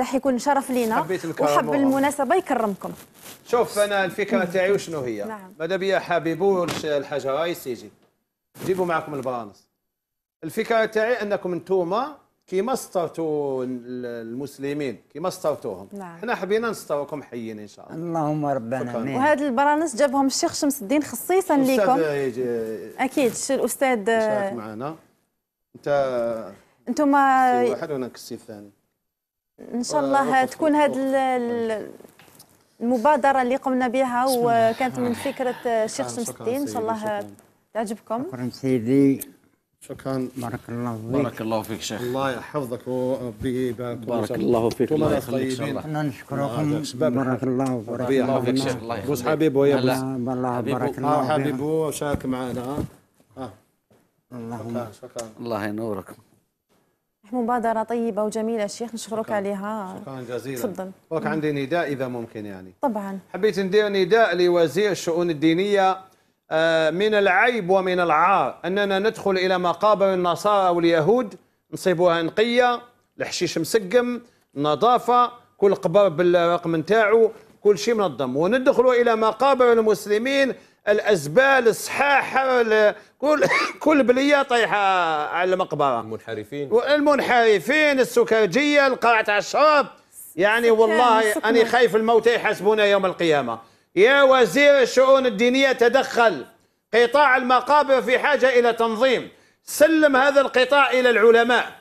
راح يكون شرف لينا وحب المناسبه يكرمكم شوف انا الفكره نعم. تاعي وشنو هي نعم. ماذا بيا حبيبو الحاجه هاي سيجي جيبوا معكم البرانس الفكره تاعي انكم انتوما كيما سترتوا المسلمين كيما سترتوهم نعم. حنا حبينا نستركم حيين ان شاء الله اللهم ربنا امين وهذا البرانس جابهم الشيخ شمس الدين خصيصا لكم اكيد الاستاذ معنا انت انتم واحد وانا الثاني ان شاء آه، الله تكون هذه المبادره اللي قمنا بها وكانت من آه. فكره آه، الشيخ شمس الدين ان شاء الله تعجبكم شكرا سيدي شكرا بارك الله فيك بارك الله فيك شيخ الله يحفظك وربي يبارك بارك الله فيك الله يخليك ان شاء الله احنا نشكركم بارك الله وبارك الله فيك شيخ الله يحفظك بوس حبيبو يا بوس الله بارك الله حبيبو شارك معنا الله الله ينوركم مبادرة طيبة وجميلة الشيخ نشكرك عليها شكرا جزيلا تفضل وك عندي نداء إذا ممكن يعني طبعا حبيت ندير نداء لوزير الشؤون الدينية آه، من العيب ومن العار أننا ندخل إلى مقابر النصارى واليهود نصيبوها نقية الحشيش مسقم نظافة كل قبر بالرقم نتاعو كل شيء منظم وندخلوا إلى مقابر المسلمين الازبال الصحاحه كل كل بليه طايحه على المقبره المنحرفين المنحرفين السكرجيه القاعة تاع الشراب يعني والله اني خايف الموت يحاسبونا يوم القيامه يا وزير الشؤون الدينيه تدخل قطاع المقابر في حاجه الى تنظيم سلم هذا القطاع الى العلماء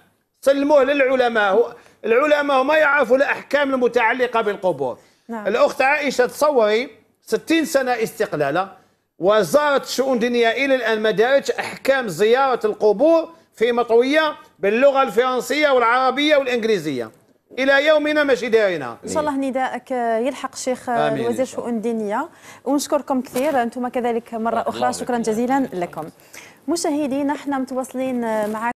سلموه للعلماء العلماء ما يعرفوا الاحكام المتعلقه بالقبور نعم. الاخت عائشه تصوري 60 سنه استقلاله وزارة الشؤون الدينية إلى الآن ما دارتش أحكام زيارة القبور في مطوية باللغة الفرنسية والعربية والإنجليزية الى يومنا ماشي دايرينها ان شاء الله نداءك يلحق الشيخ وزير الشؤون الدينيه ونشكركم كثير انتم كذلك مره اخرى شكرا جزيلا لكم مشاهدينا احنا متواصلين معكم